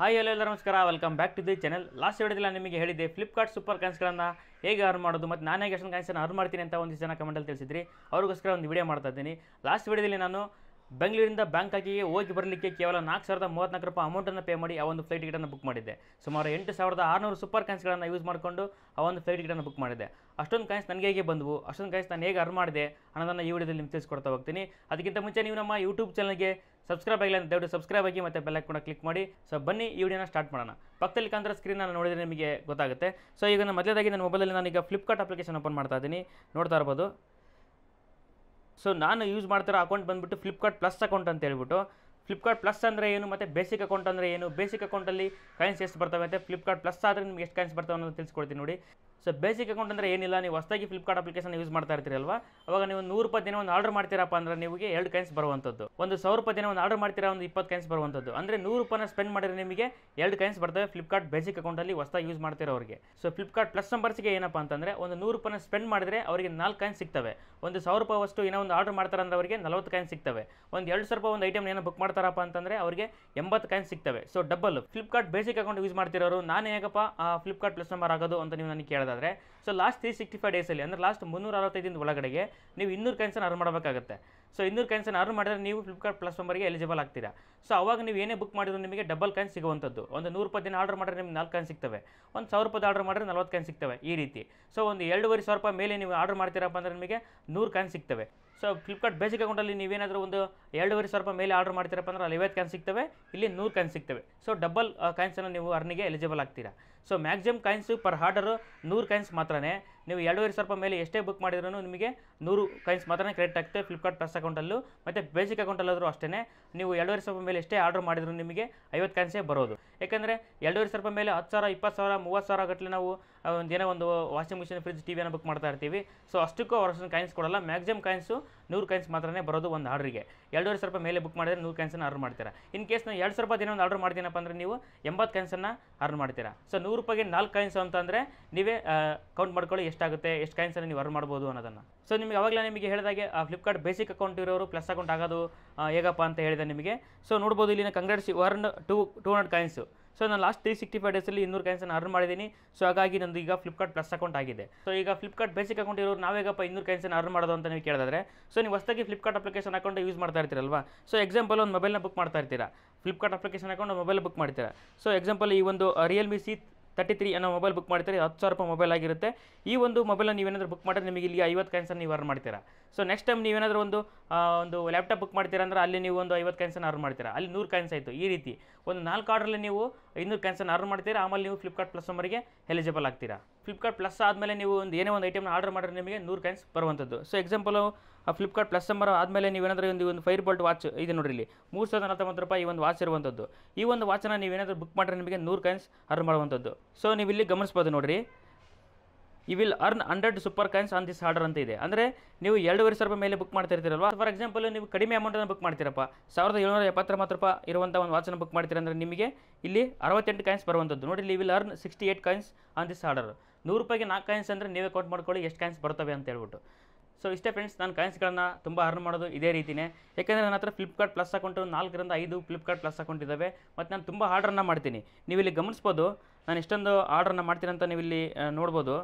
hi ಎಲ್ಲ ನಮಸ್ಕಾರ welcome back to the channel last ವಿಡಿಯೋದಲ್ಲಿ ನಾನು ನಿಮಗೆ ಹೇಳಿದ್ದೆ ಫ್ಲಿಪ್ಕಾರ್ಟ್ ಸೂಪರ್ ಕಾಯಿನ್ಸ್ಗಳನ್ನು ಹೇಗೆ ಅರ್ನ್ ಮಾಡೋದು ಮತ್ತು ನಾನು ಹೇಗೆ ಅಷ್ಟೊಂದು ಕಾಯಿನ್ಸನ್ನು ಅರ್ನ್ ಮಾಡ್ತೀನಿ ಅಂತ ಒಂದು ಜನ ಕಮೆಂಟಲ್ಲಿ ತಿಳಿಸಿದ್ರಿ ಅವ್ರಿಗೋಸ್ಕರ ಒಂದು ವಿಡಿಯೋ ಮಾಡ್ತಾ ಇದ್ದೀನಿ ಲಾಸ್ಟ್ ವಿಡಿಯೋದಲ್ಲಿ ನಾನು ಬೆಂಗಳೂರಿಂದ ಬ್ಯಾಂಕಾಕಿಗೆ ಹೋಗಿ ಬರಲಿಕ್ಕೆ ಕೇವಲ ನಾಲ್ಕು ಸಾವಿರದ ಮೂವತ್ತ್ನಾಲ್ಕು ರೂಪಾಯಿ ಅಮೌಂಟನ್ನು ಪೇ ಮಾಡಿ ಆ ಒಂದು ಫ್ಲೈಟ್ ಟಿಕೆಟನ್ನು ಬುಕ್ ಮಾಡಿದ್ದೆ ಸುಮಾರು ಎಂಟು ಸಾವಿರದ ಆರುನೂರು ಸೂಪರ್ ಕಾಯಿನ್ಸ್ಗಳನ್ನು ಯೂಸ್ ಮಾಡಿಕೊಂಡು ಆ ಒಂದು ಫ್ಲೈಟ್ ಟಿಕೆಟನ್ನು ಬುಕ್ ಮಾಡಿದೆ ಅಷ್ಟೊಂದು ಕಾಯಿನ್ಸ್ ನನಗೆ ಹೇಗೆ ಬಂದವು ಅಷ್ಟೊಂದು ಕಾಯಿಸ್ ನಾನು ಹೇಗೆ ಅರ್ನ್ ಮಾಡಿದೆ ಅನ್ನೋದನ್ನು ಈ ವಿಡಿಯೋದಲ್ಲಿ ನಿಮ್ಗೆ ತಿಳಿಸ್ಕೊಡ್ತಾ ಹೋಗ್ತೀನಿ ಅದಕ್ಕಿಂತ ಮುಂಚೆ ನೀವು ನಮ್ಮ ಯೂಟ್ಯೂಬ್ ಚಾನಲ್ಗೆ ಸಬ್ಸ್ಕ್ರೈಬ್ ಆಗಿಲ್ಲ ಅಂತ ದಯವಿಟ್ಟು ಸಬ್ಸ್ಕ್ರೈಬ್ ಆಗಿ ಮತ್ತು ಬೆಲ್ಲೈಕ್ ಕೂಡ ಕ್ಲಿಕ್ ಮಾಡಿ ಸೊ ಬನ್ನಿ ಈ ವಿಡಿಯೋನ ಸ್ಟಾರ್ಟ್ ಮಾಡೋಣ ಪಕ್ಕದಲ್ಲಿ ಕಾಂತರ ಸ್ಕ್ರೀನ್ ನಾನು ನೋಡಿದರೆ ನಿಮಗೆ ಗೊತ್ತಾಗುತ್ತೆ ಸೊ ಈಗ ನಾನು ಮೊದಲೇದಾಗಿ ನನ್ನ ಮೊಬೈಲಲ್ಲಿ ನಾನೀಗ ಫ್ಲಿಪ್ಕಾರ್ಟ್ ಅಪ್ಲಿಕೇಶನ್ ಓಪನ್ ಮಾಡ್ತಾ ಇದ್ದೀನಿ ನೋಡ್ತಾ ಇರ್ಬೋದು ಸೊ ನಾನು ಯೂಸ್ ಮಾಡ್ತಿರೋ ಅಕೌಂಟ್ ಬಂದುಬಿಟ್ಟು ಫ್ಲಿಪ್ಕಾರ್ಟ್ ಪ್ಲಸ್ ಅಕೌಂಟ್ ಅಂತ ಹೇಳ್ಬಿಟ್ಟು ಫ್ಲಿಪ್ಕಾರ್ಟ್ ಪ್ಲಸ್ ಅಂದರೆ ಏನು ಮತ್ತು ಬೇಸಿಕ್ ಅಕೌಂಟ್ ಅಂದರೆ ಏನು ಬೇಸಿಕ್ ಅಕೌಂಟಲ್ಲಿ ಕಾಯಿನ್ಸ್ ಎಷ್ಟು ಬರ್ತವೆ ಮತ್ತು ಫ್ಲಿಪ್ಕಾರ್ಟ್ ಪ್ಲಸ್ ಆದರೆ ನಿಮಗೆ ಎಷ್ಟು ಕಾಯಿನ್ಸ್ ಬರ್ತವೆ ಅನ್ನೋದು ತಿಳಿಸ್ಕೊಡ್ತೀನಿ ನೋಡಿ ಸೊ ಬೇಸಿಕ್ ಅಕೌಂಟ್ ಅಂದರೆ ಏನಿಲ್ಲ ನೀವು ಹೊಸದಾಗಿ ಫ್ಲಿಪ್ಕಾರ್ಟ್ ಅಪ್ಲಿಕೇಶನ್ ಯೂಸ್ ಮಾಡ್ತಾ ಇರ್ತೀರಲ್ವ ಅವಾಗ ನೀವು ನೂರು ರೂಪಾಯಿ ದಿನ ಒಂದು ಆರ್ಡರ್ ಮಾಡ್ತೀರಪ್ಪ ಅಂದರೆ ನಿಮಗೆ ಎರಡು ಕೈನ್ಸ್ ಬರುವಂಥದ್ದು ಒಂದು ಸಾವಿರ ರೂಪಾಯಿ ದಿನ ಒಂದು ಆರ್ಡರ್ ಮಾಡ್ತೀರಾ ಒಂದು ಇಪ್ಪತ್ತು ಕೈನ್ಸ್ ಬರುವಂಥದ್ದು ಅಂದರೆ ನೂರು ರೂಪಾಯಿನ ಸ್ಪೆಂಡ್ ಮಾಡಿದ್ರೆ ನಿಮಗೆ ಎರಡು ಕೈನ್ಸ್ ಬರ್ತವೆ ಫ್ಲಿಪ್ಕಾರ್ಟ್ ಬೇಸಿಕ್ ಅಕೌಂಟಲ್ಲಿ ಹೊಸದಾಗಿ ಯೂಸ್ ಮಾಡ್ತಿರೋರಿಗೆ ಸೊ ಫ್ಲಿಪ್ಕಾರ್ಟ್ ಪ್ಲಸ್ ನಂಬರ್ಸ್ಗೆ ಏನಪ್ಪ ಅಂತಂದರೆ ಒಂದು ನೂರು ರೂಪಾಯಿನ ಸ್ಪೆಂಡ್ ಮಾಡಿದ್ರೆ ಅವರಿಗೆ ನಾಲ್ಕು ಕೈನ್ಸ್ ಸಿಗ್ತವೆ ಒಂದು ಸಾವಿರ ರೂಪಾಯಿ ಅಷ್ಟು ಏನೋ ಒಂದು ಆರ್ಡರ್ ಮಾಡ್ತಾರೆ ಅಂದ್ರೆ ಅವರಿಗೆ ನಲವತ್ತು ಕಾಯಿನ್ ಸಿಗ್ತವೆ ಒಂದು ಎರಡು ಸಾವಿರ ರೂಪಾಯಿ ಒಂದು ಐಟಮ್ ಏನೋ ಬುಕ್ ಮಾಡ್ತಾರಪ್ಪ ಅಂತಂದರೆ ಅವರಿಗೆ ಎಂಬತ್ತು ಕೈನ್ಸ್ ಸಿಗ್ತವೆ so double Flipkart basic account use ಮಾಡ್ತಿರೋರು ನಾನು ಹೇಗಪ್ಪ ಫ್ಲಿಪ್ಕಾರ್ಟ್ ಪ್ಲಸ್ ನಂಬರ್ ಆಗೋದು ಅಂತ ನೀವು ನನಗೆ ಕೇಳಿದ್ರೆ ಮಾಡೋದಾದರೆ so last three sixty five ಡೇಸಲ್ಲಿ ಅಂದರೆ ಲಾಸ್ಟ್ ಮುನ್ನೂರ ಅರವತ್ತೈದಿಂದ ಒಳಗಡೆಗೆ ನೀವು ಇನ್ನೂರು ಕ್ಯಾನ್ಸನ್ ಅರ್ನ್ ಮಾಡಬೇಕಾಗುತ್ತೆ ಸೊ ಇನ್ನೂರು ಕ್ಯಾನ್ಸನ್ ಅರ್ನ್ ಮಾಡಿದ್ರೆ ನೀವು ಫ್ಲಿಪ್ಕಾರ್ಟ್ ಪ್ಲಸ್ ಮೆಂಬರ್ಗೆ ಎಲಿಜಿಬಲ್ ಆಗ್ತೀರಾ ಸೊ ಅವಾಗ ನೀವು ಏನೇ ಬುಕ್ ಮಾಡಿದ್ರು ನಿಮಗೆ ಡಬಲ್ ಕ್ಯಾನ್ ಸಿಗುವಂಥದ್ದು ಒಂದು ನೂರು ರೂಪಾಯಿ ದಿನ ಆರ್ಡರ್ ಮಾಡಿದ್ರೆ ನಿಮ್ಗೆ ನಾಲ್ಕು ಕ್ಯಾನ್ ಸಿಗ್ತವೆ ಒಂದು ಸಾವಿರ ರೂಪಾಯಿ ಆರ್ಡರ್ ಮಾಡಿದ್ರೆ ನಲ್ವತ್ತು ಕ್ಯಾನ್ ಸಿಗ್ತವೆ ಈ ರೀತಿ ಸೊ ಒಂದು ಎರಡೂವರೆ ಸಾವಿರ ರೂಪಾಯಿ ಮೇಲೆ ನೀವು ಆರ್ಡರ್ ಮಾಡ್ತೀರಪ್ಪ ಅಂದರೆ ನಿಮಗೆ ನೂರು ಕ್ಯಾನ್ ಸಿಗ್ತವೆ ಸೊ ಫ್ಲಿಪ್ಕಾರ್ಟ್ ಬೇಸಿಕ್ ಅಕೌಂಟಲ್ಲಿ ನೀವೇನಾದರೂ ಒಂದು ಎರಡೂವರೆ ಸಾವಿರ ರೂಪಾಯಿ ಮೇಲೆ ಆರ್ಡರ್ ಮಾಡ್ತೀರಪ್ಪ ಅಂದರೆ ಅಲ್ಲಿ ಐವತ್ತು ಕ್ಯಾನ್ ಸಿಗ್ತವೆ ಇಲ್ಲಿ ನೂರು ಕ್ಯಾನ್ ಸಿಗ್ತವೆ ಸೊ ಡಬಲ್ ಕ್ಯಾನ್ಸನ್ನು ನೀವು ಅರ್ನಿಗೆ ಎಲಿಜಿಬಲ್ ಆಗ್ತೀರಾ so maximum coins per order ನೂರು ಕಾಯಿನ್ಸ್ ಮಾತ್ರನೇ ನೀವು ಎರಡೂವರೆ ಸಾವಿರ ರೂಪಾಯಿ ಮೇಲೆ ಎಷ್ಟೇ ಬುಕ್ ಮಾಡಿದ್ರೂ ನಿಮಗೆ ನೂರು ಕೈನ್ಸ್ ಮಾತ್ರ ಕ್ರೆಡಿಟ್ ಆಗುತ್ತೆ ಫ್ಲಿಪ್ಕಾರ್ಟ್ ಪ್ಲಸ್ ಅಕೌಂಟಲ್ಲೂ ಮತ್ತು ಬೇಸಿಕ್ ಅಕೌಂಟಲ್ಲಾದರೂ ಅಷ್ಟೇ ನೀವು ಎರಡೂವರೆ ಸಾವಿರ ರೂಪಾಯಿ ಮೇಲೆ ಎಷ್ಟೇ ಆರ್ಡರ್ ಮಾಡಿದ್ರು ನಿಮಗೆ ಐವತ್ತು ಕಾಯಿನ್ಸೇ ಬರೋದು ಯಾಕಂದರೆ ಎರಡೂವರೆ ಸಾವಿರ ರೂಪಾಯಿ ಮೇಲೆ ಹತ್ತು ಸಾವಿರ ಇಪ್ಪತ್ತು ಸಾವಿರ ಮೂವತ್ತು ಸಾವಿರ ಗಟ್ಟಲೆ ನಾವು ಒಂದು ಏನೋ ಒಂದು ವಾಷಿಂಗ್ ಮಿಷಿನ್ ಫ್ರಿಜ್ ಟಿವಿಯನ್ನು ಬುಕ್ ಮಾಡ್ತಾ ಇರ್ತೀವಿ ಸೊ ಅಷ್ಟಕ್ಕೂ ಅವರಷ್ಟು ಕಾಯಿನ್ಸ್ ಕೊಡಲ್ಲ ಮ್ಯಾಕ್ಸಿಮಮ್ ಕಾಯಿನ್ಸು ನೂರು ಕೈನ್ಸ್ ಮಾತ್ರನೇ ಬರೋದು ಒಂದು ಆರ್ಡ್ರಿಗೆ ಎರಡೂವರೆ ಸಾವಿರ ರೂಪಾಯಿ ಮೇಲೆ ಬುಕ್ ಮಾಡಿದರೆ ನೂರು ಕೈನ್ಸನ್ನು ಆರ್ಡರ್ ಮಾಡ್ತೀರಾ ಇನ್ ಕೇಸ್ ನಾವು ಎರಡು ಸಾವಿರ ರೂಪಾಯಿ ದಿನ ಒಂದು ಆರ್ಡರ್ ಮಾಡ್ತೀನಪ್ಪ ಅಂದರೆ ನೀವು ಎಂಬತ್ತು ಕಾಯಿನ್ಸನ್ನು ಆರ್ಡರ್ ಮಾಡ್ತೀರಾ ಸೊ ನೂರು ರೂಪಾಯಿಗೆ ನಾಲ್ಕು ಕಾಯಿನ್ಸು ಅಂತಂದರೆ ನೀವೇ ಕೌಂಟ್ ಮಾಡ್ಕೊಳ್ಳಿ ಎಷ್ಟಾಗುತ್ತೆ ಎಷ್ಟು ಕೈನ್ಸನ್ನು ನೀವು ಅರ್ನ್ ಮಾಡ್ಬೋದು ಅನ್ನೋದನ್ನು ಸೊ ನಿಮಗೆ ಅವಾಗಲೇ ನಿಮಗೆ ಹೇಳಿದಾಗೆ ಆ ಫ್ಲಿಪ್ಕಾರ್ಟ್ ಬೇಸಿಕ್ ಅಕೌಂಟ್ ಇರೋರು ಪ್ಲಸ್ ಅಕೌಂಟ್ ಆಗೋದು ಹೇಗಪ್ಪ ಅಂತ ಹೇಳಿದೆ ನಿಮಗೆ ಸೊ ನೋಡ್ಬೋದು ಇಲ್ಲಿನ congrats you earn to two hundred coins so ನಾನು ಲಾಸ್ಟ್ ತ್ರೀ ಸಿಕ್ಸ್ಟಿ ಫೈವ್ ಡೇಸಲ್ಲಿ ಇನ್ನೂರು ಕಾಯಿನ್ಸನ್ನು ಅರ್ನ್ ಮಾಡಿದ್ದೀನಿ ಸೊ ಹಾಗಾಗಿ ನಂದು ಈಗ ಫ್ಲಿಪ್ಕಾರ್ಟ್ ಪ್ಲಸ್ ಅಕೌಂಟ್ ಆಗಿದೆ ಸೊ ಈಗ ಫ್ಲಿಪ್ಕಾರ್ಟ್ ಬೇಸಿಕ್ ಅಕೌಂಟ್ ಇರೋರು ನಾವೇಗಪ್ಪ ಇನ್ನೂರು ಕಾಯಿನ್ಸನ್ನು ಅರ್ನ್ ಮಾಡೋದು ಅಂತ ನೀವು ಕೇಳಿದ್ರೆ ಸೊ ನೀವು ಹೊಸದಾಗಿ ಫ್ಲಿಪ್ಕಾರ್ಟ್ ಅಪ್ಲಿಕೇಶನ್ ಅಕೌಂಟ್ ಯೂಸ್ ಮಾಡ್ತಾ ಇರ್ತೀರಲ್ವಾ ಸೊ ಎಕ್ಸಾಂಪಲ್ ಒಂದು ಮೊಬೈಲ್ನ ಬುಕ್ ಮಾಡ್ತಾ ಇರ್ತೀರಾ Flipkart application account mobile book ಮಾಡ್ತೀರಾ ಸೊ ಎಕ್ಸಾಂಪಲ್ ಈ ಒಂದು ರಿಯಲ್ಮಿ ಸಿ ತರ್ಟಿ ತ್ರೀ ಅನ್ನೋ ಮೊಬೈಲ್ ಬುಕ್ ಮಾಡ್ತೀರಿ ಹತ್ತು ಸಾವಿರ ರೂಪಾಯಿ ಮೊಬೈಲ್ ಆಗಿರುತ್ತೆ ಈ ಒಂದು ಮೊಬೈಲನ್ನು ನೀವೇನಾದರೂ ಬುಕ್ ಮಾಡಿದ್ರೆ ನಿಮಗೆ ಇಲ್ಲಿ ಐವತ್ತು ಕ್ಯಾನ್ಸರ್ ನೀವು ಅರ್ನ್ ಮಾಡ್ತೀರಾ ಸೊ ನೆಕ್ಸ್ಟ್ ಟೈಮ್ ನೀವೇನಾದರೂ ಒಂದು ಒಂದು ಲ್ಯಾಪ್ಟಾಪ್ ಬುಕ್ ಮಾಡ್ತೀರಾ ಅಂದರೆ ಅಲ್ಲಿ ನೀವು ಒಂದು ಐವತ್ತು ಕೈನ್ಸನ್ನು ಅರ್ನ್ ಮಾಡ್ತೀರಾ ಅಲ್ಲಿ ನೂರು ಕ್ಯಾನ್ಸ್ ಆಯಿತು ಈ ರೀತಿ ಒಂದು ನಾಲ್ಕು ಆರ್ಡ್ರಲ್ಲಿ ನೀವು ಇನ್ನೂರು ಕ್ಯಾನ್ಸನ್ನು ಅರ್ನ್ ಮಾಡ್ತೀರಾ ಆಮೇಲೆ ನೀವು ಫ್ಲಿಪ್ಕಾರ್ಟ್ ಪ್ಲಸ್ ನಂಬರಿಗೆ ಎಲಿಜಿಬಲ್ ಆಗ್ತೀರಾ ಫ್ಲಿಪ್ಕಾರ್ಟ್ ಪ್ಲಸ್ ಆದಮೇಲೆ ನೀವು ಒಂದು ಏನೇ ಒಂದು ಐಟಮ್ನ ಆರ್ಡರ್ ಮಾಡಿದ್ರೆ ನಿಮಗೆ ನೂರು ಕ್ಯಾನ್ಸ್ ಬರುವಂಥದ್ದು ಸೊ ಎಕ್ಸಾಂಪಲು ಆ ಫ್ಲಿಪ್ಕಾರ್ಟ್ ಪ್ಲಸ್ ನಂಬರ್ ಆದಮೇಲೆ ಏನಾದರೂ ಒಂದು ಒಂದು ಫೈರ್ ಬೋಲ್ಟ್ ವಾಚ್ ಇದೆ ನೋಡಿರಿ ಇಲ್ಲಿ ಮೂರು ಸಾವಿರದ ನಲವತ್ತೊಂಬತ್ತು ರೂಪಾಯಿ ಈ ಒಂದು ವಾಚ್ ಇರುವಂಥದ್ದು ಈ ಒಂದು ನೀವು ನೀವೇನಾದರೂ ಬುಕ್ ಮಾಡಿದ್ರೆ ನಿಮಗೆ ನೂರು ಕಾಯಿನ್ಸ್ ಅರ್ನ್ ಮಾಡುವಂಥದ್ದು ಸೊ ನೀವು ಇಲ್ಲಿ ಗಮನಿಸ್ಬೋದು ನೋಡಿರಿ you will earn hundred super coins on this order ಅಂತ ಇದೆ ಅಂದರೆ ನೀವು ಎರಡೂವರೆ ಸಾವಿರ ರೂಪಾಯಿ ಮೇಲೆ ಬುಕ್ ಮಾಡ್ತಿರ್ತೀರಲ್ವ ಫಾರ್ ಎಕ್ಸಾಂಪಲ್ ನೀವು ಕಡಿಮೆ ಅಮೌಂಟನ್ನು ಬುಕ್ ಮಾಡ್ತೀರಪ್ಪ ಸಾವಿರದ ಏಳ್ನೂರ ಎಪ್ಪತ್ತೊಂಬತ್ತು ರೂಪಾಯಿ ಇರುವಂಥ ಒಂದು ವಾಚನ್ನು ಬುಕ್ ಮಾಡ್ತೀರ ಅಂದರೆ ನಿಮಗೆ ಇಲ್ಲಿ ಅರವತ್ತೆಂಟು ಕಾಯಿನ್ಸ್ ಬರುವಂಥದ್ದು ನೋಡಿ ಇಲ್ಲಿ will earn sixty eight coins on this order ನೂರು ರೂಪಾಯಿಗೆ ನಾಲ್ಕು ಕಾಯಿನ್ಸ್ ಅಂದರೆ ನೀವೇ ಕೌಂಟ್ ಮಾಡ್ಕೊಳ್ಳಿ ಎಷ್ಟು ಕಾಯಿನ್ಸ್ ಬರ್ತವೆ ಅಂತ ಹೇಳ್ಬಿಟ್ಟು ಸೊ ಇಷ್ಟೇ ಫ್ರೆಂಡ್ಸ್ ನಾನು ಕಾಯಿನ್ಸ್ಗಳನ್ನು ತುಂಬ ಅರ್ನ್ ಮಾಡೋದು ಇದೇ ರೀತಿಯೇ ಯಾಕೆಂದರೆ ನನ್ನ ಹತ್ರ ಫ್ಲಿಪ್ಕಾರ್ಟ್ ಪ್ಲಸ್ ಅಕೌಂಟು ನಾಲ್ಕರಿಂದ ಐದು ಫ್ಲಿಪ್ಕಾರ್ಟ್ ಪ್ಲಸ್ ಅಕೌಂಟ್ ಇದ್ದಾವೆ ಮತ್ತು ನಾನು ತುಂಬ ಆರ್ಡ್ರನ್ನ ಮಾಡ್ತೀನಿ ನೀವು ಇಲ್ಲಿ ಗಮನಿಸ್ಬೋದು ನಾನು ಇಷ್ಟೊಂದು ಆರ್ಡ್ರನ್ನು ಮಾಡ್ತೀನಿ ಅಂತ ನೀವು ಇಲ್ಲಿ ನೋಡ್ಬೋದು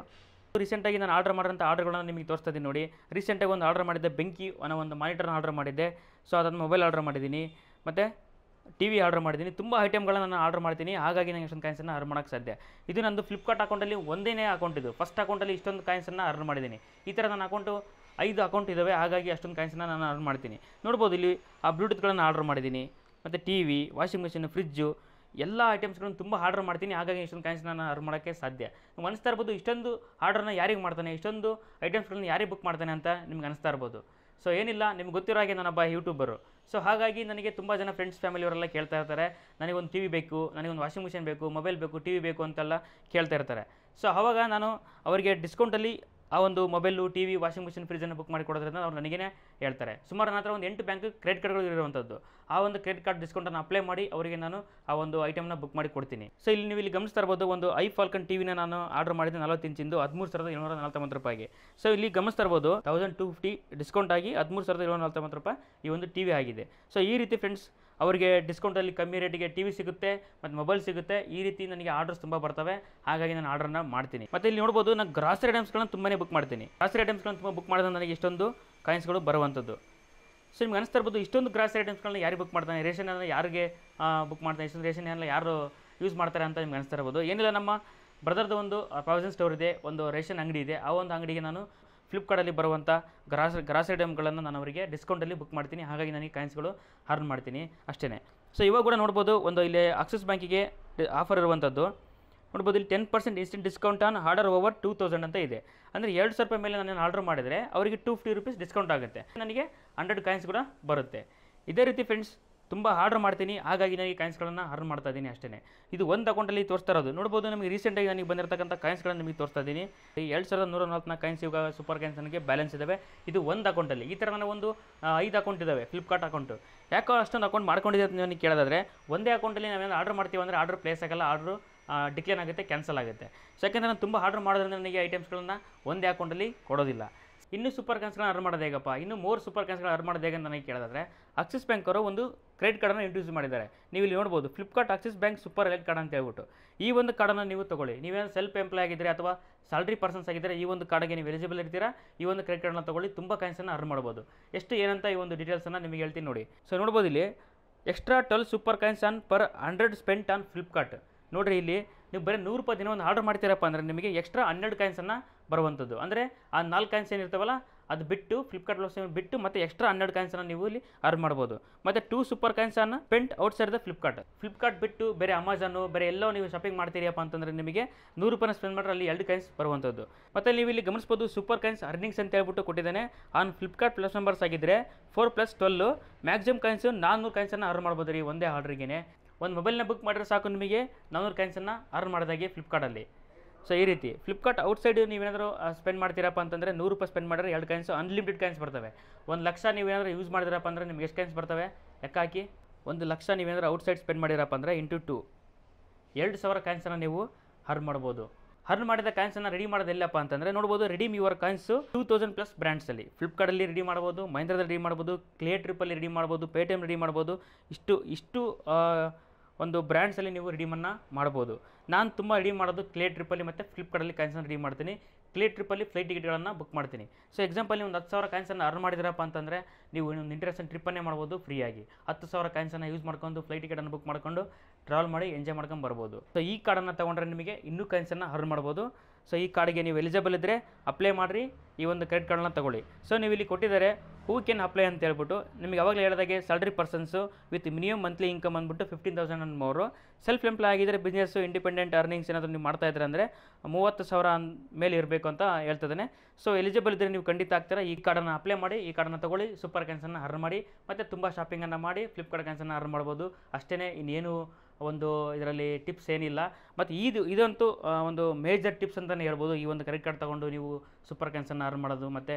ರೀಸೆಂಟಾಗಿ ನಾನು ಆರ್ಡರ್ ಮಾಡಿದಂಥ ಆರ್ಡರ್ಗಳನ್ನು ನಿಮಗೆ ತೋರಿಸ್ತಾ ಇದ್ದೀನಿ ನೋಡಿ ರೀಸೆಂಟಾಗಿ ಒಂದು ಆರ್ಡರ್ ಮಾಡಿದ್ದೆ ಬೆಂಕಿ ಅನ್ನೋ ಒಂದು ಮಾನಿಟರ್ನ ಆರ್ಡರ್ ಮಾಡಿದ್ದೆ ಸೊ ಅದನ್ನು ಮೊಬೈಲ್ ಆರ್ಡರ್ ಮಾಡಿದ್ದೀನಿ ಮತ್ತು ಟಿ ವಿ ಆರ್ಡರ್ ಮಾಡಿದ್ದೀನಿ ತುಂಬ ಐಟಮ್ಗಳನ್ನು ನಾನು ಆರ್ಡರ್ ಮಾಡ್ತೀನಿ ಹಾಗಾಗಿ ನನಗೆ ಇಷ್ಟೊಂದು ಕಾಯಿನ್ಸನ್ನು ಅರ್ನ್ ಮಾಡೋಕ್ಕೆ ಸಾಧ್ಯ ಇದು ನಂದು ಫ್ಲಿಪ್ಕಾರ್ಟ್ ಅಕೌಂಟಲ್ಲಿ ಒಂದೇ ಅಕೌಂಟ್ ಇದು ಫಸ್ಟ್ ಅಕೌಂಟಲ್ಲಿ ಇಷ್ಟೊಂದು ಕಾಯಿನ್ಸನ್ನು ಅರ್ನ್ ಮಾಡಿದ್ದೀನಿ ಈ ಥರ ನನ್ನ ಅಕೌಂಟು ಐದು ಅಕೌಂಟ್ ಇದ್ದಾವೆ ಹಾಗಾಗಿ ಅಷ್ಟೊಂದು ಕಾಯಿನ್ಸ್ನ ನಾನು ಆರ್ಡರ್ ಮಾಡ್ತೀನಿ ನೋಡ್ಬೋದು ಇಲ್ಲಿ ಆ ಬ್ಲೂಟೂತ್ಗಳನ್ನು ಆರ್ಡರ್ ಮಾಡಿದ್ದೀನಿ ಮತ್ತು T V washing machine fridge ಎಲ್ಲ ಐಟಮ್ಸ್ಗಳನ್ನು ತುಂಬ ಆರ್ಡರ್ ಮಾಡ್ತೀನಿ ಹಾಗಾಗಿ ಇಷ್ಟೊಂದು ಕಾಯಿನ್ಸ್ ನಾನು ಆರ್ಡರ್ ಮಾಡೋಕ್ಕೆ ಸಾಧ್ಯ ನಿಮ್ಗೆ ಅನಿಸ್ತಾ ಇರ್ಬೋದು ಇಷ್ಟೊಂದು ಆರ್ಡರ್ನ ಯಾರಿಗೆ ಮಾಡ್ತಾನೆ ಇಷ್ಟೊಂದು ಐಟಮ್ಸ್ಗಳನ್ನ ಯಾರಿಗೆ ಬುಕ್ ಮಾಡ್ತಾನೆ ಅಂತ ನಿಮ್ಗೆ ಅನಿಸ್ತಾ ಇರ್ಬೋದು ಸೊ ಏನಿಲ್ಲ ನಿಮ್ಗೆ ಗೊತ್ತಿರೋ ಹಾಗೆ ನಾನೊಬ್ಬ ಯೂಟ್ಯೂಬರು ಸೊ ಹಾಗಾಗಿ ನನಗೆ ತುಂಬ ಜನ ಫ್ರೆಂಡ್ಸ್ ಫ್ಯಾಮಿಲಿಯವರೆಲ್ಲ ಕೇಳ್ತಾ ಇರ್ತಾರೆ ನನಗೊಂದು ಟಿ ವಿ ಬೇಕು ನನಗೊಂದು ವಾಷಿಂಗ್ ಮಿಷಿನ್ ಬೇಕು ಮೊಬೈಲ್ ಬೇಕು ಟಿ ವಿ ಬೇಕು ಅಂತೆಲ್ಲ ಕೇಳ್ತಾ ಇರ್ತಾರೆ ಸೊ ಅವಾಗ ನಾನು ಅವರಿಗೆ ಡಿಸ್ಕೌಂಟಲ್ಲಿ ಆ ಒಂದು mobile T V washing machine ಫ್ರಿಜ್ಜನ್ನು ಬುಕ್ ಮಾಡಿ ಕೊಡೋದ್ರಿಂದ ಅವ್ರು ನನಗೇ ಹೇಳ್ತಾರೆ ಸುಮಾರು ನನ್ನ ಒಂದು ಎಂಟು ಬ್ಯಾಂಕ್ ಕ್ರೆಡಿಟ್ ಕಾರ್ಡ್ಗಳು ಇರುವಂಥದ್ದು ಆ ಒಂದು ಕ್ರೆಡಿಟ್ ಕಾರ್ಡ್ ಡಿಸ್ಕೌಂಟನ್ನು ಅಪ್ಲೈ ಮಾಡಿ ಅವರಿಗೆ ನಾನು ಆ ಒಂದು ಐಟಮ್ನ ಬುಕ್ ಮಾಡಿ ಕೊಡ್ತೀನಿ ಸೊ ಇಲ್ಲಿ ನೀವು ಇಲ್ಲಿ ಗಮನಿಸ್ತಾ ಇರ್ಬೋದು ಒಂದು ಐ ಫಾಲ್ಕನ್ ವಿನ ನಾನು ಆರ್ಡರ್ ಮಾಡಿದ್ದೆ ನಲವತ್ತಿಂಚಿಂದು ಹದಿಮೂರು ಸಾವಿರದ ಏಳ್ನೂರ ನಲ್ವತ್ತೊಂಬತ್ತು ರೂಪಾಯಿಗೆ ಸೊ ಇಲ್ಲಿ ಗಮನಿಸ್ತಾ ಇರ್ಬೋದು ತೌಸಂಡ್ ಟು ಫಿಫ್ಟಿ ಡಿಸ್ಕೌಂಟ್ ಆಗಿ ಹದಿಮೂರು ಸಾವಿರದ ಏಳ್ನೂರ ನಲವತ್ತೊಂಬತ್ತು ರೂಪಾಯಿ ಈ ಒಂದು ಟಿವಿ ಆಗಿದೆ ಸೊ ಈ ರೀತಿ ಫ್ರೆಂಡ್ಸ್ ಅವರಿಗೆ ಡಿಸ್ಕೌಂಟಲ್ಲಿ ಕಮ್ಮಿ ರೇಟಿಗೆ ಟಿ ವಿ ಸಿಗುತ್ತೆ ಮತ್ತು ಮೊಬೈಲ್ ಸಿಗುತ್ತೆ ಈ ರೀತಿ ನನಗೆ ಆರ್ಡರ್ಸ್ ತುಂಬ ಬರ್ತವೆ ಹಾಗಾಗಿ ನಾನು ಆರ್ಡರ್ನ ಮಾಡ್ತೀನಿ ಮತ್ತು ಇಲ್ಲಿ ನೋಡ್ಬೋದು ನಾನು ಗ್ರಾಸರಿ ಐಟಮ್ಸ್ಗಳನ್ನ ತುಂಬಾ ಬುಕ್ ಮಾಡ್ತೀನಿ ಗ್ರಾಸರಿ ಐಟಮ್ಸ್ಗಳನ್ನ ತುಂಬ ಬುಕ್ ಮಾಡಿದ್ರೆ ನನಗೆ ಇಷ್ಟೊಂದು ಕಾಯಿನ್ಸ್ಗಳು ಬರುವಂಥದ್ದು ಸೊ ನಿಮ್ಗೆ ಅನಿಸ್ತಾ ಇರ್ಬೋದು ಇಷ್ಟೊಂದು ಗ್ರಾಸರಿ ಐಟಮ್ಸ್ಗಳನ್ನ ಯಾರಿಗೆ ಬುಕ್ ಮಾಡ್ತಾನೆ ರೇಷನ್ ಯಾರಿಗೆ ಬುಕ್ ಮಾಡ್ತಾನೆ ಇಷ್ಟೊಂದು ರೇಷನ್ ಎಲ್ಲ ಯಾರು ಯೂಸ್ ಮಾಡ್ತಾರೆ ಅಂತ ನಿಮ್ಗೆ ಅನಿಸ್ತಾ ಇರ್ಬೋದು ಏನಿಲ್ಲ ನಮ್ಮ ಬ್ರದರ್ದು ಒಂದು ಪ್ರಾವಿಷನ್ ಸ್ಟೋರ್ ಇದೆ ಒಂದು ರೇಷನ್ ಅಂಗಡಿ ಇದೆ ಆ ಒಂದು ಅಂಗಡಿಗೆ ನಾನು ಫ್ಲಿಪ್ಕಾರ್ಟಲ್ಲಿ ಬರುವಂಥ ಗ್ರಾಸ್ ಗ್ರಾಸ್ ಐಟಮ್ಗಳನ್ನು ನಾನು ಅವರಿಗೆ ಡಿಸ್ಕೌಂಟಲ್ಲಿ ಬುಕ್ ಮಾಡ್ತೀನಿ ಹಾಗಾಗಿ ನನಗೆ ಕಾಯಿನ್ಸ್ಗಳು ಹರ್ನ್ ಮಾಡ್ತೀನಿ ಅಷ್ಟೇ ಸೊ ಇವಾಗ ಕೂಡ ನೋಡ್ಬೋದು ಒಂದು ಇಲ್ಲಿ ಆಕ್ಸಿಸ್ ಬ್ಯಾಂಕಿಗೆ ಆಫರ್ ಇರುವಂಥದ್ದು ನೋಡ್ಬೋದು ಇಲ್ಲಿ ten percent instant discount on order over two thousand ಅಂತ ಇದೆ ಅಂದರೆ ಎರಡು ಸಾವಿರ ರೂಪಾಯಿ ಮೇಲೆ ನಾನು ಆರ್ಡರ್ ಮಾಡಿದರೆ ಅವರಿಗೆ ಟೂ ಫಿಫ್ಟಿ ರುಪೀಸ್ ಡಿಸ್ಕೌಂಟ್ ಆಗುತ್ತೆ ನನಗೆ ಹಂಡ್ರೆಡ್ ಕಾಯಿನ್ಸ್ ಕೂಡ ಬರುತ್ತೆ ಇದೇ ರೀತಿ ಫ್ರೆಂಡ್ಸ್ ತುಂಬ ಆರ್ಡರ್ ಮಾಡ್ತೀನಿ ಹಾಗಾಗಿ ನನಗೆ ಕಾಯಿನ್ಸ್ಗಳನ್ನು ಆರ್ಡರ್ ಮಾಡ್ತಾ ಇದ್ದೀನಿ ಅಷ್ಟೇ ಇದು ಒಂದು ಅಕೌಂಟಲ್ಲಿ ತೋರಿಸ್ತಾ ಇರೋದು ನೋಡ್ಬೋದು ನಮಗೆ ರೀಸೆಂಟಾಗಿ ನನಗೆ ಬಂದಿರತಕ್ಕಂಥ ಕಾಯಿನ್ಸ್ಗಳನ್ನು ನಿಮಗೆ ತೋರಿಸ್ತಾ ಇದ್ದೀನಿ ಎರಡು ಸಾವಿರದ ನೂರ ನಲ್ವತ್ತನ ಕಾಯಿನ್ಸ್ ಇವಾಗ ಸೂಪರ್ ಕಾಯಿನ್ಸ್ ನನಗೆ ಬ್ಯಾಲೆನ್ಸ್ ಇದ್ದಾವೆ ಇದು ಒಂದು ಅಕೌಂಟಲ್ಲಿ ಈ ಥರ ನಾನು ಒಂದು ಐದು ಅಕೌಂಟ್ ಇದಾವೆ ಫ್ಲಿಪ್ಕಾರ್ಟ್ ಅಕೌಂಟು ಯಾಕೋ ಅಷ್ಟೊಂದು ಅಕೌಂಟ್ ಮಾಡ್ಕೊಂಡಿದೆ ಅಂತ ನನಗೆ ಕೇಳೋದಾದರೆ ಒಂದೇ ಅಕೌಂಟಲ್ಲಿ ನಾವೇನು ಆರ್ಡರ್ ಮಾಡ್ತೀವಿ ಅಂದರೆ ಆರ್ಡರ್ ಪ್ಲೇಸ್ ಆಗಲ್ಲ ಆರ್ಡ್ರು ಡಿಕ್ಲೇನ್ ಆಗುತ್ತೆ ಕ್ಯಾನ್ಸಲ್ ಆಗುತ್ತೆ ಸೊ ಯಾಕೆಂದರೆ ನಾನು ತುಂಬ ಆರ್ಡರ್ ಮಾಡೋದ್ರಿಂದ ನನಗೆ ಐಟಮ್ಸ್ಗಳನ್ನು ಒಂದೇ ಅಕೌಂಟಲ್ಲಿ ಕೊಡೋದಿಲ್ಲ ಇನ್ನೂ ಸೂಪರ್ ಕ್ಯಾನ್ಸ್ಗಳನ್ನ ಅರ್ನ್ ಮಾಡೋದು ಹೇಗಪ್ಪ ಇನ್ನೂ ಮೂರು ಸೂಪರ್ ಕಾಯಿನ್ಸ್ಗಳನ್ನ ಅರ್ನ್ ಮಾಡೋದು ಹೇಗೆ ಅಂತ ನನಗೆ ಕೇಳಿದ್ರೆ ಆಕ್ಸಿಸ್ ಬ್ಯಾಂಕ್ ಅವರು ಒಂದು ಕ್ರೆಡಿಟ್ ಕಾರ್ಡನ್ನು ಇಂಟ್ರೊಡ್ಯೂಸ್ ಮಾಡಿದ್ದಾರೆ ನೀವು ಇಲ್ಲಿ ನೋಡ್ಬೋದು Flipkart Axis bank super elite card ಅಂತ ಹೇಳ್ಬಿಟ್ಟು ಈ ಒಂದು ಕಾರ್ಡನ್ನು ನೀವು ತಗೊಳ್ಳಿ ನೀವೇನು ಸೆಲ್ಫ್ ಎಂಪ್ಲಾಯ್ ಆಗಿದ್ದರೆ ಅಥವಾ ಸ್ಯಾಲ್ರಿ ಪರ್ಸನ್ಸ್ ಆಗಿದ್ದರೆ ಈ ಒಂದು ಕಾರ್ಡ್ಗೆ ನೀವು ಎಲಿಜಿಬಲ್ ಇರ್ತೀರಾ ಈ ಒಂದು ಕ್ರೆಡಿಟ್ ಕಾರ್ಡನ್ನು ತಗೊಳ್ಳಿ ತುಂಬ ಕಾಯಿನ್ಸನ್ನು ಅರ್ನ್ ಮಾಡ್ಬೋದು ಎಷ್ಟು ಏನಂತ ಈ ಒಂದು ಡೀಟೇಲ್ಸನ್ನು ನಿಮಗೆ ಹೇಳ್ತೀನಿ ನೋಡಿ ಸೊ ನೋಡ್ಬೋದು ಇಲ್ಲಿ extra twelve super coins on per hundred spent on Flipkart ನೋಡಿರಿ ಇಲ್ಲಿ ನೀವು ಬರೀ ನೂರು ರೂಪಾಯಿ ದಿನ ಒಂದು ಆರ್ಡರ್ ಮಾಡ್ತೀರಪ್ಪ ಅಂದರೆ ನಿಮಗೆ ಎಕ್ಸ್ಟ್ರಾ ಹನ್ನೆರಡು ಕಾಯಿನ್ಸನ್ನು ಬರುವಂಥದ್ದು ಅಂದರೆ ಆ ನಾಲ್ಕು ಕಾಯಿನ್ಸ್ ಏನಿರ್ತಾವಲ್ಲ ಅದು ಬಿಟ್ಟು ಫ್ಲಿಪ್ಕಾರ್ಟ್ ಲೋಸ್ ಬಿಟ್ಟು ಮತ್ತೆ ಎಕ್ಸ್ಟ್ರಾ ಹನ್ನೆರಡು ಕಾಯಿನ್ಸನ್ನು ನೀವು ಇಲ್ಲಿ ಅರ್ನ್ ಮಾಡ್ಬೋದು ಮತ್ತು ಟೂ ಸೂಪರ್ ಕಾಯಿನ್ಸನ್ನು spent outside the Flipkart Flipkart ಬಿಟ್ಟು ಬೇರೆ ಅಮೆಝಾನು ಬೇರೆ ಎಲ್ಲೋ ನೀವು ಶಾಪಿಂಗ್ ಮಾಡ್ತೀರಿಯಪ್ಪ ಅಂತಂದರೆ ನಿಮಗೆ ನೂರು ರೂಪಾಯಿ ಸ್ಪೆಂಡ್ ಮಾಡಿದ್ರೆ ಅಲ್ಲಿ ಎರಡು ಕಾಯಿನ್ಸ್ ಬರುವಂಥದ್ದು ಮತ್ತು ನೀವು ಇಲ್ಲಿ ಗಮನಿಸ್ಬೋದು ಸೂಪರ್ ಕಾಯಿನ್ಸ್ ಅರ್ನಿಂಗ್ಸ್ ಅಂತ ಹೇಳ್ಬಿಟ್ಟು ಕೊಟ್ಟಿದ್ದಾನೆ ಆನ್ ಫ್ಲಿಪ್ಕಾರ್ಟ್ ಪ್ಲಸ್ ನಂಬರ್ಸ್ ಆಗಿದ್ದರೆ four plus twelve maximum coins ನಾನ್ನೂರು ಕಾಯಿನ್ಸನ್ನು ಅರ್ನ್ ಮಾಡ್ಬೋದು ರೀ ಒಂದೇ ಆರ್ಡ್ರಿಗೆ ಒಂದು ಮೊಬೈಲ್ನ ಬುಕ್ ಮಾಡಿದ್ರೆ ಸಾಕು ನಿಮಗೆ ನಾನ್ನೂರು ಕ್ಯಾನ್ಸನ್ನು ಅರ್ನ್ ಮಾಡಿದಾಗೆ ಫ್ಲಿಪ್ಕಾರ್ಟಲ್ಲಿ ಸೊ ಈ ರೀತಿ ಫ್ಲಿಪ್ಕಾರ್ಟ್ ಔಟ್ಸೈಡ್ ನೀವೇನಾದರೂ ಸ್ಪೆಂಡ್ ಮಾಡ್ತೀರಪ್ಪ ಅಂತಂದರೆ ನೂರು ರೂಪಾಯಿ ಸ್ಪೆಂಡ್ ಮಾಡಿದ್ರೆ ಎರಡು ಕಾಯಿನ್ಸು ಅನ್ಲಿಮಿಟೆಡ್ ಕಾಯಿನ್ಸ್ ಬರ್ತವೆ ಒಂದು ಲಕ್ಷ ನೀವೇನಾದರೂ ಯೂಸ್ ಮಾಡಿದಿರಪ್ಪ ಅಂದರೆ ನಿಮ್ಗೆ ಎಷ್ಟು ಕಾಯಿನ್ಸ್ ಬರ್ತವೆ ಲೆಕ್ಕ ಹಾಕಿ ಒಂದು ಲಕ್ಷ ನೀವೇನಾದರೂ ಔಟ್ಸೈಡ್ ಸ್ಪೆಂಡ್ ಮಾಡಿರಪ್ಪ ಅಂದರೆ ಇಂಟು ಟು ಎರಡು ಸಾವಿರ ಕ್ಯಾನ್ಸನ್ನು ನೀವು ಹರ್ನ್ ಮಾಡ್ಬೋದು ಹರ್ನ್ ಮಾಡಿದ ಕ್ಯಾನ್ಸನ್ನು ರೆಡಿ ಮಾಡೋದು ಎಲ್ಲಪ್ಪ ಅಂತಂದರೆ ನೋಡ್ಬೋದು redeem your coins two thousand plus ಬ್ರ್ಯಾಂಡ್ಸಲ್ಲಿ ಫ್ಲಿಪ್ಕಾರ್ಟಲ್ಲಿ ರೆಡಿ ಮಾಡ್ಬೋದು ಮಹೇಂದ್ರದಲ್ಲಿ ರೆಡಿ ಮಾಡ್ಬೋದು ಕ್ಲೇ ಟ್ರಿಪ್ಪಲ್ಲಿ ರೆಡಿ ಮಾಡ್ಬೋದು ಪೇಟಿಎಮ್ ರೆಡಿ ಮಾಡ್ಬೋದು ಇಷ್ಟು ಇಷ್ಟು ಒಂದು ಬ್ರ್ಯಾಂಡ್ಸಲ್ಲಿ ನೀವು ರಿಡೀಮನ್ನು ಮಾಡ್ಬೋದು ನಾನು ತುಂಬ ರೆಡಿ ಮಾಡೋದು ಕ್ಲೇ ಟ್ರಿಪ್ಪಲ್ಲಿ ಮತ್ತು ಫ್ಲಿಪ್ಕಾರ್ಟಲ್ಲಿ ಕಾಯಿನ್ಸನ್ನು ರೆಡಿ ಮಾಡ್ತೀನಿ ಕ್ಲೇ ಟ್ರಿಪ್ಪಲ್ಲಿ ಫ್ಲೈಟ್ ಟಿಕೆಟ್ಗಳನ್ನು ಬುಕ್ ಮಾಡ್ತೀನಿ ಸೊ ಎಕ್ಸಾಂಪಲ್ ಒಂದು ಹತ್ತು ಸಾವಿರ ಕಾಯಿನ್ಸನ್ನು ಅರ್ನ್ ಮಾಡಿದ್ರಪ್ಪ ಅಂತಂದರೆ ನೀವು ಒಂದು ಇಂಟ್ರೆಸ್ಟಿಂಗ್ ಟ್ರಿಪ್ಪನ್ನೇ ಮಾಡ್ಬೋದು ಫ್ರೀಯಾಗಿ ಹತ್ತು ಸಾವಿರ ಕಾಯಿನ್ಸನ್ನು ಯೂಸ್ ಮಾಡ್ಕೊಂಡು ಫ್ಲೈಟ್ ಟಿಕೆಟನ್ನು ಬುಕ್ ಮಾಡ್ಕೊಂಡು ಟ್ರಾವೆಲ್ ಮಾಡಿ ಎಂಜಾಯ್ ಮಾಡ್ಕೊಂಡು ಬರ್ಬೋದು ಸೊ ಈ ಕಾರ್ಡನ್ನು ತೊಗೊಂಡ್ರೆ ನಿಮಗೆ ಇನ್ನೂ ಕಾಯಿನ್ಸನ್ನು ಅರ್ನ್ ಮಾಡ್ಬೋದು ಸೊ ಈ ಕಾರ್ಡ್ಗೆ ನೀವು ಎಲಿಜಿಬಲ್ ಇದ್ದರೆ ಅಪ್ಲೈ ಮಾಡಿರಿ ಈ ಒಂದು ಕ್ರೆಡಿಟ್ ಕಾರ್ಡನ್ನ ತಗೊಳ್ಳಿ ಸೊ ನೀವು ಇಲ್ಲಿ ಕೊಟ್ಟಿದ್ದಾರೆ ಹೂ ಕೆನ್ ಅಪ್ಲೈ ಅಂತ ಹೇಳ್ಬಿಟ್ಟು ನಿಮಗೆ ಯಾವಾಗಲೇ ಹೇಳಿದಾಗೆ salary persons with minimum monthly income ಅಂದ್ಬಿಟ್ಟು ಫಿಫ್ಟೀನ್ ತೌಸಂಡ್ ಅಂಡ್ ಮೂರು ಸೆಲ್ಫ್ ಎಂಪ್ಲಾಯ್ ಆಗಿದ್ದರೆ ಬಿಸ್ನೆಸ್ಸು ಇಂಡಿಪೆಂಡೆಂಟ್ ಅರ್ನಿಂಗ್ಸ್ ಏನಾದರೂ ನೀವು ಮಾಡ್ತಾ ಇದ್ರೆ ಅಂದರೆ ಮೂವತ್ತು ಸಾವಿರ ಮೇಲೆ ಇರಬೇಕು ಅಂತ ಹೇಳ್ತಿದ್ದಾನೆ ಸೊ ಎಲಿಜಿಬಲ್ ಇದ್ದರೆ ನೀವು ಖಂಡಿತ ಆಗ್ತೀರಾ ಈ ಕಾರ್ಡನ್ನು ಅಪ್ಲೈ ಮಾಡಿ ಈ ಕಾರ್ಡನ್ನು ತೊಗೊಳ್ಳಿ ಸೂಪರ್ ಕ್ಯಾನ್ಸನ್ನು ಅರ್ನ್ ಮಾಡಿ ಮತ್ತು ತುಂಬ ಶಾಪಿಂಗನ್ನು ಮಾಡಿ ಫ್ಲಿಪ್ಕಾರ್ಟ್ ಕ್ಯಾನ್ಸನ್ನು ಅರ್ನ್ ಮಾಡ್ಬೋದು ಅಷ್ಟೇ ಇನ್ನೇನು ಒಂದು ಇದರಲ್ಲಿ ಟಿಪ್ಸ್ ಏನಿಲ್ಲ ಮತ್ತು ಇದು ಇದಂತೂ ಒಂದು ಮೇಜರ್ ಟಿಪ್ಸ್ ಅಂತಲೇ ಹೇಳ್ಬೋದು ಈ ಒಂದು ಕ್ರೆಡಿಟ್ ಕಾರ್ಡ್ ತೊಗೊಂಡು ನೀವು ಸೂಪರ್ ಕಾಯಿನ್ಸನ್ನು ಅರ್ನ್ ಮಾಡೋದು ಮತ್ತು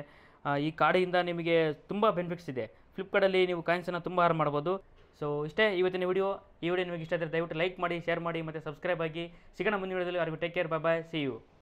ಈ ಕಾರ್ಡಿಂದ ನಿಮಗೆ ತುಂಬ ಬೆನಿಫಿಟ್ಸ್ ಇದೆ ಫ್ಲಿಪ್ಕಾರ್ಟಲ್ಲಿ ನೀವು ಕಾಯಿನ್ಸನ್ನು ತುಂಬ ಅರ್ನ್ ಮಾಡ್ಬೋದು ಸೊ ಇಷ್ಟೇ ಇವತ್ತಿನ ವಿಡಿಯೋ ಈ ವಿಡಿಯೋ ನಿಮಗೆ ಇಷ್ಟ ಆದರೆ ದಯವಿಟ್ಟು ಲೈಕ್ ಮಾಡಿ ಶೇರ್ ಮಾಡಿ ಮತ್ತು ಸಬ್ಸ್ಕ್ರೈಬ್ ಆಗಿ ಸಿಗೋಣ ಮುಂದಿನ ವಿಡಿಯೋದಲ್ಲಿ ಅವ್ರಿಗೆ take care bye bye see you